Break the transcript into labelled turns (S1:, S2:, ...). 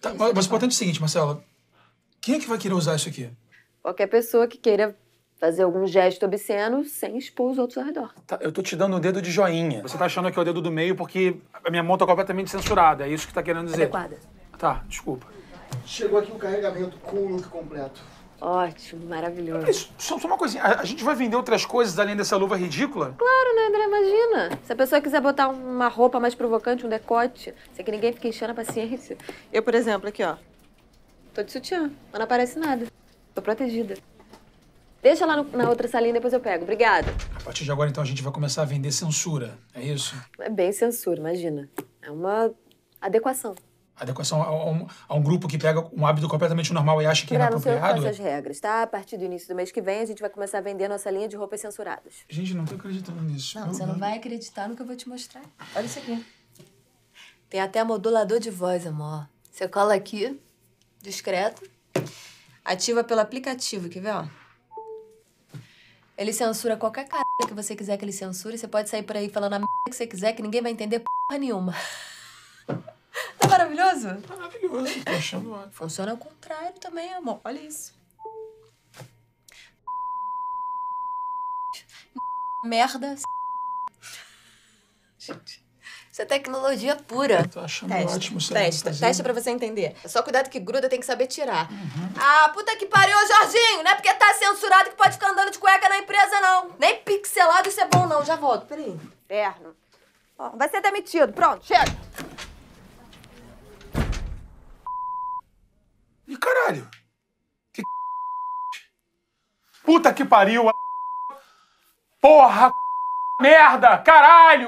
S1: Tá, mas, mas o importante é o seguinte, Marcela. Quem é que vai querer usar isso aqui?
S2: Qualquer pessoa que queira fazer algum gesto obsceno sem expor os outros ao redor.
S1: Tá, eu tô te dando um dedo de joinha. Você tá achando que é o dedo do meio porque a minha mão tá completamente censurada. É isso que tá querendo dizer. Adequada. Tá, desculpa.
S2: Chegou aqui o carregamento com o look completo. Ótimo, maravilhoso.
S1: só, só uma coisinha, a, a, gente vai vender outras coisas além dessa luva ridícula?
S2: Claro, né, André? Imagina. Se a pessoa quiser botar uma roupa mais provocante, um decote, sem que ninguém fique enchendo a paciência. Eu, por exemplo, aqui, ó. Tô de sutiã, mas não aparece nada. Tô protegida. Deixa lá no, na outra salinha, depois eu pego. Obrigada.
S1: A partir de agora, então, a gente vai começar a vender censura, é isso?
S2: É bem censura, imagina. É uma adequação
S1: adequação a um, a um, grupo que pega um hábito completamente normal e acha que é inapropriado. Não as
S2: regras, tá? A partir do início do mês que vem, a gente vai começar a vender a nossa linha de roupas censuradas. Gente, não tô acreditando nisso. Não, você não vai acreditar no que eu vou te mostrar. Olha isso aqui. Tem até modulador de voz, amor. Você cola aqui, discreto, ativa pelo aplicativo, quer ver, ó? Ele censura qualquer cara que você quiser que ele censure. Você pode sair por aí falando a merda que você quiser, que ninguém vai entender porra nenhuma. maravilhoso? Maravilhoso, tô achando ótimo. Funciona ao contrário também, amor. Olha isso. Merda. Gente. Isso é tecnologia pura. Eu tô achando ótimo isso Testa, tá testa pra você entender. Só cuidado que gruda, tem que saber tirar. Uhum. Ah, puta que pariu, Jorginho! Não é porque tá censurado que pode ficar andando de cueca na empresa, não. Nem pixelado isso é bom, não. Já volto, peraí. Inferno. Ó, vai ser demitido. Pronto, chega.
S1: Caralho! Que Puta que pariu! Porra! Merda! Caralho!